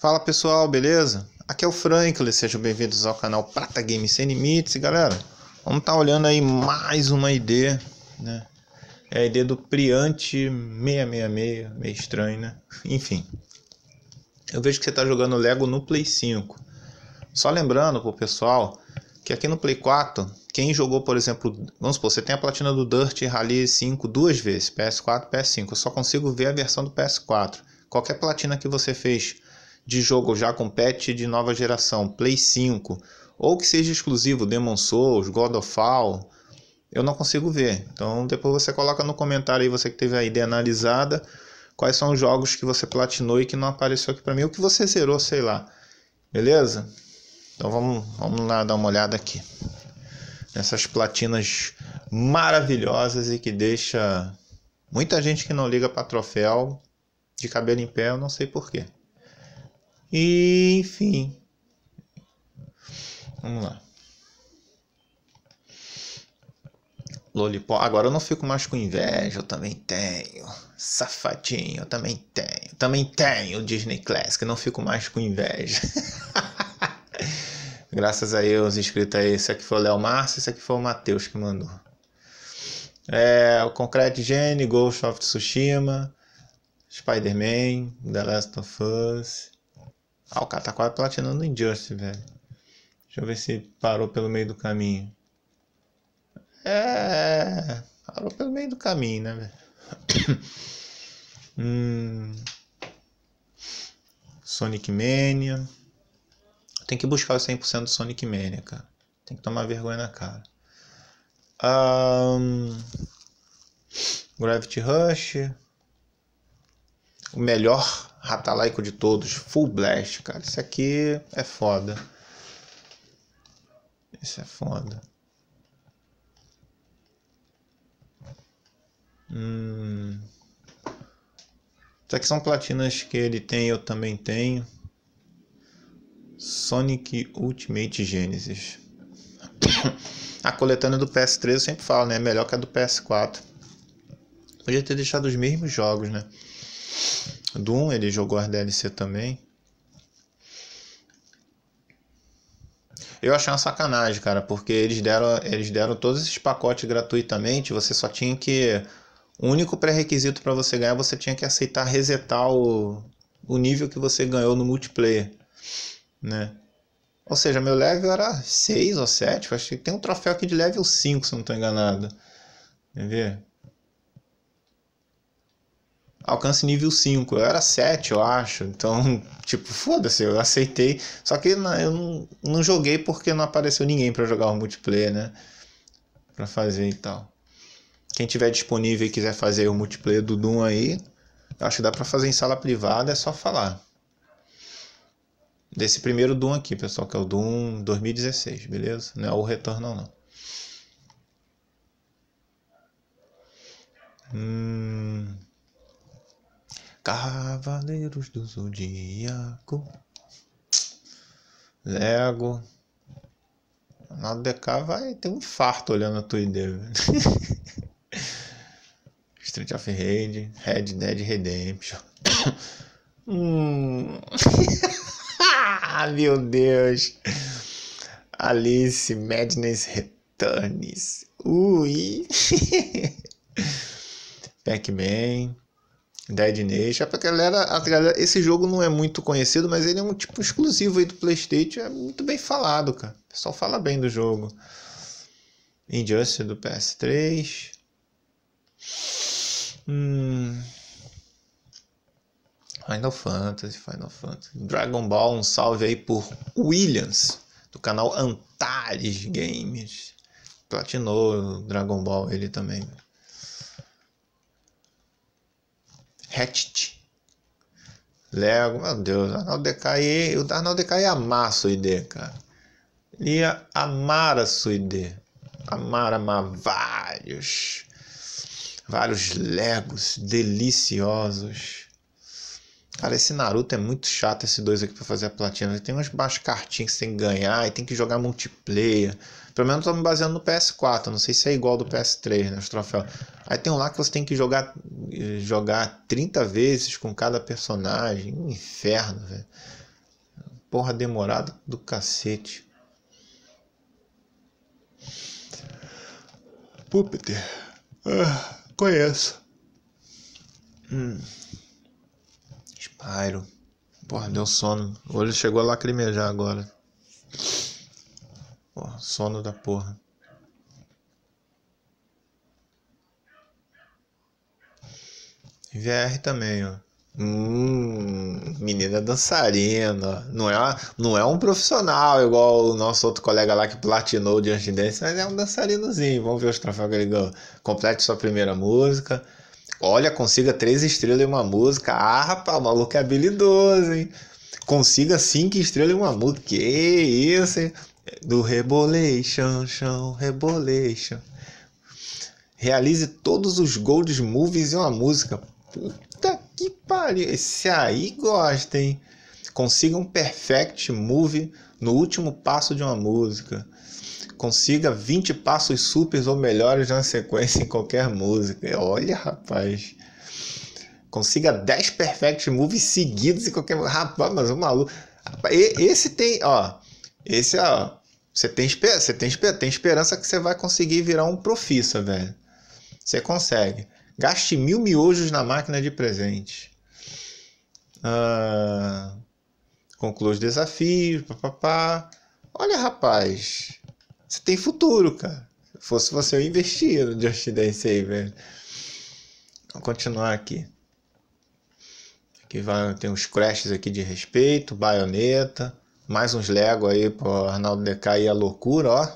Fala pessoal, beleza? Aqui é o Franklin, sejam bem-vindos ao canal Prata Games Sem Limites. E, galera, vamos estar tá olhando aí mais uma ID, né? É a ID do Priante 666, meio estranho, né? Enfim, eu vejo que você está jogando Lego no Play 5. Só lembrando pro pessoal que aqui no Play 4, quem jogou, por exemplo, vamos supor, você tem a platina do Dirt Rally 5 duas vezes, PS4 PS5. Eu só consigo ver a versão do PS4. Qualquer platina que você fez de jogo já com patch de nova geração, Play 5, ou que seja exclusivo, Demon Souls, God of War, eu não consigo ver. Então depois você coloca no comentário aí, você que teve a ideia analisada, quais são os jogos que você platinou e que não apareceu aqui para mim, o que você zerou, sei lá. Beleza? Então vamos, vamos lá dar uma olhada aqui. Nessas platinas maravilhosas e que deixa muita gente que não liga para troféu de cabelo em pé, eu não sei porquê. E, enfim. Vamos lá. Lollipop. Agora eu não fico mais com inveja, eu também tenho. Safadinho, eu também tenho. Também tenho Disney Classic, não fico mais com inveja. Graças a Deus, inscritos aí. Esse aqui foi o Léo Márcio, esse aqui foi o Matheus que mandou. É, o Concrete Gene, Ghost of Tsushima, Spider-Man, The Last of Us. Ah, o cara tá quase platinando o Injustice, velho. Deixa eu ver se parou pelo meio do caminho. É. Parou pelo meio do caminho, né, velho? hum. Sonic Mania. Tem que buscar o 100% do Sonic Mania, cara. Tem que tomar vergonha na cara. Um... Gravity Rush. O melhor Ratalaico de todos, Full Blast, cara. Isso aqui é foda. Isso é foda. Hum. Isso aqui são platinas que ele tem, eu também tenho. Sonic Ultimate Genesis. a coletânea do PS3 eu sempre falo, né? É melhor que a do PS4. Podia ter deixado os mesmos jogos, né? Doom, ele jogou as DLC também. Eu achei uma sacanagem, cara, porque eles deram, eles deram todos esses pacotes gratuitamente, você só tinha que. O único pré-requisito para você ganhar, você tinha que aceitar resetar o, o nível que você ganhou no multiplayer, né? Ou seja, meu level era 6 ou 7, acho que tem um troféu aqui de level 5, se não estou enganado. Quer ver? alcance nível 5. Eu era 7, eu acho. Então, tipo, foda-se, eu aceitei. Só que eu não, não joguei porque não apareceu ninguém para jogar o multiplayer, né? Pra fazer e tal. Quem tiver disponível e quiser fazer o multiplayer do Doom aí, acho que dá pra fazer em sala privada, é só falar. Desse primeiro Doom aqui, pessoal, que é o Doom 2016, beleza? Não é o retorno, não. Hum... Cavaleiros do Zodíaco. Lego. Na DK vai ter um infarto olhando a tua ideia. Street of Rage, Red Dead Redemption. hum. Ah, meu Deus. Alice Madness Returns. Ui. Pac-Man. Dead Nation. É a galera, a galera, esse jogo não é muito conhecido, mas ele é um tipo exclusivo aí do PlayStation. É muito bem falado, cara. O pessoal fala bem do jogo. Injustice do PS3. Hum. Final Fantasy, Final Fantasy. Dragon Ball, um salve aí por Williams, do canal Antares Games. Platinou Dragon Ball ele também. Hatchet. Lego, meu Deus, Arnaldo DK, o Arnaldo DK amar a sua ideia, cara. Ele ia amar a sua ideia. Amar, amar vários. Vários Legos deliciosos Cara, esse Naruto é muito chato, esse dois aqui, pra fazer a platina. Tem umas baixas cartinhas que você tem que ganhar e tem que jogar multiplayer. Pelo menos eu tô me baseando no PS4, não sei se é igual do PS3, né, os troféus. Aí tem um lá que você tem que jogar, eh, jogar 30 vezes com cada personagem. Um inferno, velho. Porra demorada do cacete. Púpiter. Ah, conheço. Hum. Pyro. Porra, deu sono. O olho chegou a lacrimejar agora. Porra, sono da porra. VR também, ó. Hum, menina dançarina. Não é, uma, não é um profissional igual o nosso outro colega lá que platinou de Dance, mas é um dançarinozinho. Vamos ver os troféus que ele ganhou. Complete sua primeira música. Olha, consiga três estrelas em uma música. Ah, rapaz, o maluco é habilidoso, hein? Consiga cinco estrelas em uma música. Que isso, hein? Do Rebolation, chão, Rebolation. Realize todos os gold Movies em uma música. Puta que pariu. Esse aí gosta, hein? Consiga um perfect movie no último passo de uma música. Consiga 20 passos supers ou melhores na sequência em qualquer música. Olha, rapaz. Consiga 10 perfect moves seguidos em qualquer. Rapaz, mas o maluco. esse tem, ó. Esse, ó. Você tem, você tem, tem esperança que você vai conseguir virar um profissa, velho. Você consegue. Gaste mil miojos na máquina de presente. Ah, conclua os desafios, papapá. Olha, rapaz, você tem futuro, cara. Se fosse você, eu investia no Just Dance aí, velho. Vamos continuar aqui. Aqui vai, tem uns crashes aqui de respeito, baioneta. Mais uns Lego aí pro Arnaldo DK e a loucura, ó.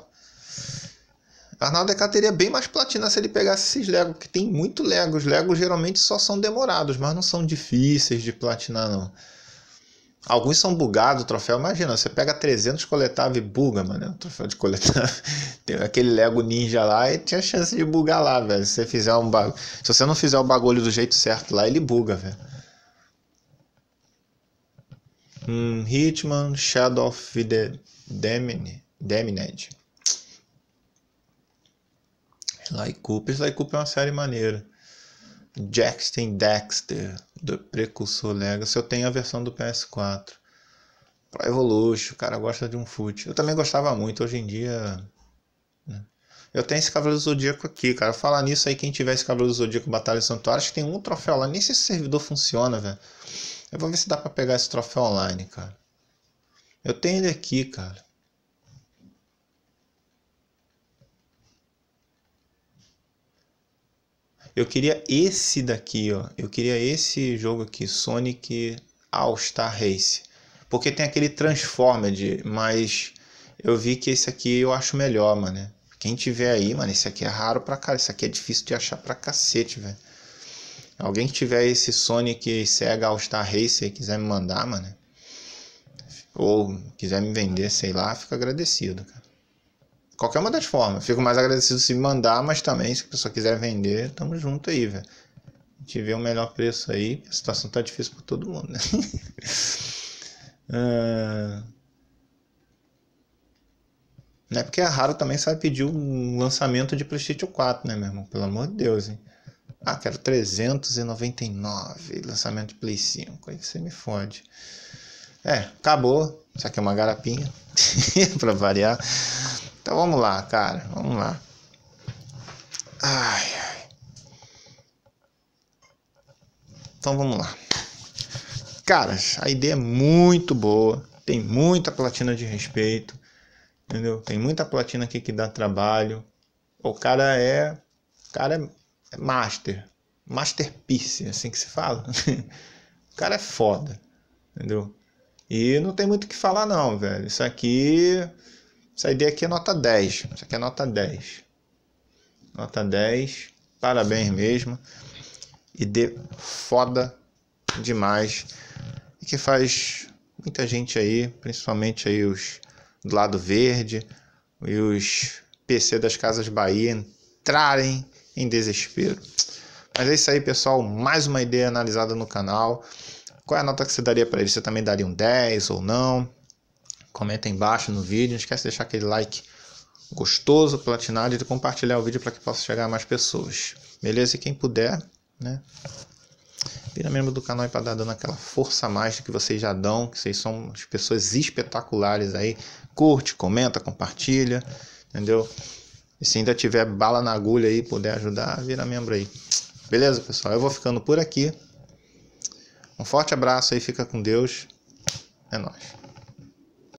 Arnaldo DK teria bem mais platina se ele pegasse esses Lego, que tem muito Lego. Os Lego geralmente só são demorados, mas não são difíceis de platinar, não. Alguns são bugados o troféu. Imagina, você pega 300 coletáveis, e buga, mano. O é troféu de coletável. Tem aquele Lego Ninja lá e tinha chance de bugar lá, velho. Se você fizer um bag... Se você não fizer o bagulho do jeito certo lá, ele buga, velho. Hum, Hitman, Shadow of the Demine, Demined. Sly Cooper. Sly Cooper é uma série maneira. Jackson Dexter, do Precursor Legacy. Eu tenho a versão do PS4. Pro Evolution, o cara gosta de um foot. Eu também gostava muito, hoje em dia. Né? Eu tenho esse Cavaleiro Zodíaco aqui, cara. Falar nisso aí, quem tiver esse Cavaleiro Zodíaco Batalha Santuário, acho que tem um troféu lá. Nem se esse servidor funciona, velho. Eu vou ver se dá pra pegar esse troféu online, cara. Eu tenho ele aqui, cara. Eu queria esse daqui, ó. Eu queria esse jogo aqui, Sonic All Star Race. Porque tem aquele Transformed, mas eu vi que esse aqui eu acho melhor, mano. Quem tiver aí, mano, esse aqui é raro pra cara. Esse aqui é difícil de achar pra cacete, velho. Alguém que tiver esse Sonic Sega All Star Race e quiser me mandar, mano. Ou quiser me vender, sei lá, fica agradecido, cara. Qualquer uma das formas. Fico mais agradecido se mandar, mas também, se a pessoa quiser vender, tamo junto aí, velho. A gente vê o um melhor preço aí. A situação tá difícil para todo mundo, né? Ah, não é porque a é Raro também sabe pedir um lançamento de PlayStation 4, né, meu irmão? Pelo amor de Deus, hein? Ah, quero 399, lançamento de Play 5. Aí você me fode. É, acabou. Isso aqui é uma garapinha, pra variar. Então vamos lá, cara, vamos lá. Ai, ai. Então vamos lá. Caras, a ideia é muito boa, tem muita platina de respeito, entendeu? Tem muita platina aqui que dá trabalho. O cara é, o cara é master, masterpiece, é assim que se fala. o cara é foda, entendeu? E não tem muito o que falar não, velho. Isso aqui essa ideia aqui é nota 10. Isso aqui é nota 10. Nota 10. Parabéns mesmo. E de foda demais. E que faz muita gente aí, principalmente aí os do lado verde e os PC das Casas Bahia entrarem em desespero. Mas é isso aí, pessoal. Mais uma ideia analisada no canal. Qual é a nota que você daria para ele? Você também daria um 10 ou não? comenta embaixo no vídeo, não esquece de deixar aquele like gostoso, platinado e de compartilhar o vídeo para que possa chegar a mais pessoas. Beleza? E quem puder, né? Vira membro do canal para dar dando aquela força a mais que vocês já dão, que vocês são as pessoas espetaculares aí. Curte, comenta, compartilha, entendeu? E se ainda tiver bala na agulha aí, puder ajudar, vira membro aí. Beleza, pessoal? Eu vou ficando por aqui. Um forte abraço aí, fica com Deus. É nóis.